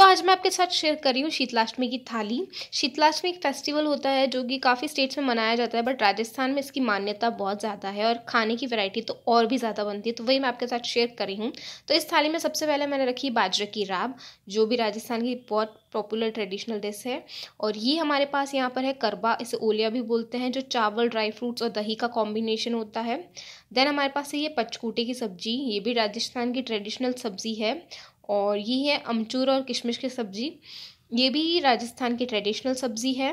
तो आज मैं आपके साथ शेयर कर रही हूँ शीतलाष्टमी की थाली शीतलाष्टमी एक फेस्टिवल होता है जो कि काफ़ी स्टेट्स में मनाया जाता है बट राजस्थान में इसकी मान्यता बहुत ज़्यादा है और खाने की वैरायटी तो और भी ज़्यादा बनती है तो वही मैं आपके साथ शेयर कर रही हूँ तो इस थाली में सबसे पहले मैंने रखी बाजरे की राब जो भी राजस्थान की बहुत पॉपुलर ट्रेडिशनल डिश है और ये हमारे पास यहाँ पर है करबा इसे ओलिया भी बोलते हैं जो चावल ड्राई फ्रूट्स और दही का कॉम्बिनेशन होता है देन हमारे पास है ये पचकूटे की सब्जी ये भी राजस्थान की ट्रेडिशनल सब्जी है और ये है अमचूर और किशमिश की सब्ज़ी ये भी राजस्थान की ट्रेडिशनल सब्ज़ी है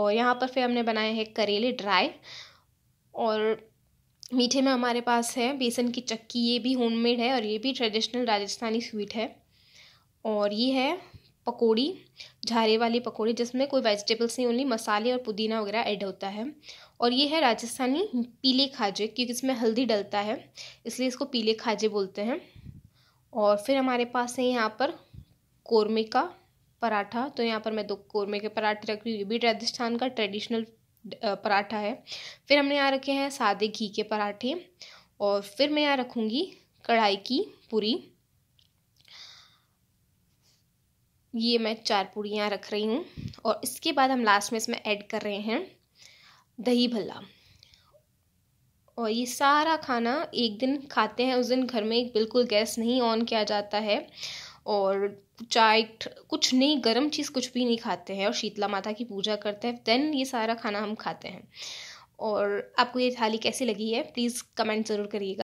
और यहाँ पर फिर हमने बनाए हैं करेले ड्राई और मीठे में हमारे पास है बेसन की चक्की ये भी होममेड है और ये भी ट्रेडिशनल राजस्थानी स्वीट है और ये है पकोड़ी झारे वाली पकोड़ी जिसमें कोई वेजिटेबल्स नहीं ओनली मसाले और पुदीना वगैरह ऐड होता है और ये है राजस्थानी पीले खाजे क्योंकि इसमें हल्दी डलता है इसलिए इसको पीले खाजे बोलते हैं और फिर हमारे पास है यहाँ पर कोरमे का पराठा तो यहाँ पर मैं दो कोरमे के पराठे रख रही हूँ ये भी राजस्थान का ट्रेडिशनल पराठा है फिर हमने यहाँ रखे हैं सादे घी के पराठे और फिर मैं यहाँ रखूँगी कढ़ाई की पूरी ये मैं चार पूरी यहाँ रख रही हूँ और इसके बाद हम लास्ट में इसमें ऐड कर रहे हैं दही भल्ला और ये सारा खाना एक दिन खाते हैं उस दिन घर में बिल्कुल गैस नहीं ऑन किया जाता है और चाय कुछ नहीं गर्म चीज़ कुछ भी नहीं खाते हैं और शीतला माता की पूजा करते हैं देन ये सारा खाना हम खाते हैं और आपको ये थाली कैसी लगी है प्लीज़ कमेंट ज़रूर करिएगा